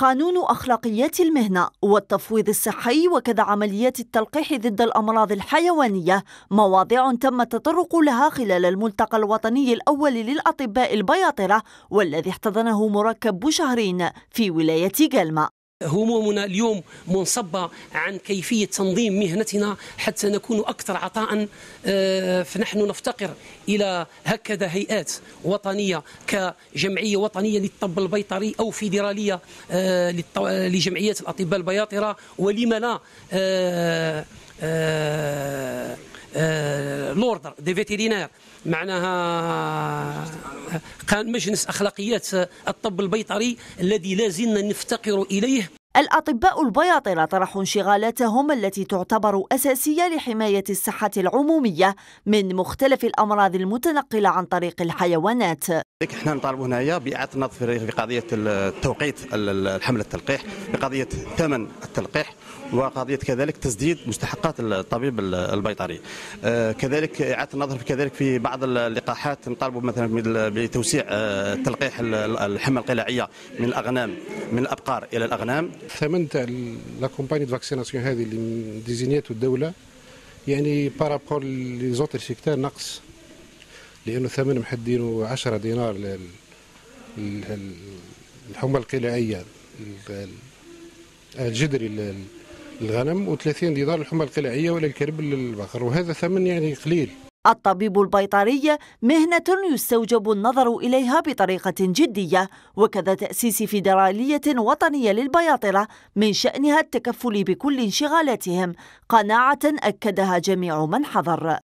قانون أخلاقيات المهنة والتفويض الصحي وكذا عمليات التلقيح ضد الأمراض الحيوانية مواضيع تم التطرق لها خلال الملتقى الوطني الأول للأطباء البياطرة والذي احتضنه مركب بوشهرين في ولاية جالما همومنا اليوم منصبة عن كيفية تنظيم مهنتنا حتى نكون أكثر عطاء آه، فنحن نفتقر إلى هكذا هيئات وطنية كجمعية وطنية للطب البيطري أو فيدرالية آه، لجمعيات الأطباء البياطرة ولما لا آه، لوردر دي فيتيرينير معناها مجلس اخلاقيات الطب البيطري الذي لا زلنا نفتقر اليه الأطباء البياطرة طرحوا انشغالاتهم التي تعتبر أساسية لحماية الصحة العمومية من مختلف الأمراض المتنقلة عن طريق الحيوانات احنا نطالبوا هنايا بإعادة النظر في قضية التوقيت الحملة التلقيح بقضية ثمن التلقيح وقضية كذلك تسديد مستحقات الطبيب البيطري آه، كذلك إعادة النظر في كذلك في بعض اللقاحات نطالبوا مثلا بتوسيع آه، تلقيح الحمى القلاعية من الأغنام من الأبقار إلى الأغنام الثمن تاع لا كومباني دو فاكسيناسيون هذه اللي ديزينياتو الدوله يعني بارابور لي زوتر سيكتار نقص لانه ثمن محدينو 10 دينار الحمى القلاعيه الجدري للغنم و30 دينار الحمى القلاعيه ولا الكرب للبقر وهذا ثمن يعني قليل الطبيب البيطري مهنة يستوجب النظر إليها بطريقة جدية وكذا تأسيس فيدرالية وطنية للبياطرة من شأنها التكفل بكل انشغالاتهم قناعة أكدها جميع من حضر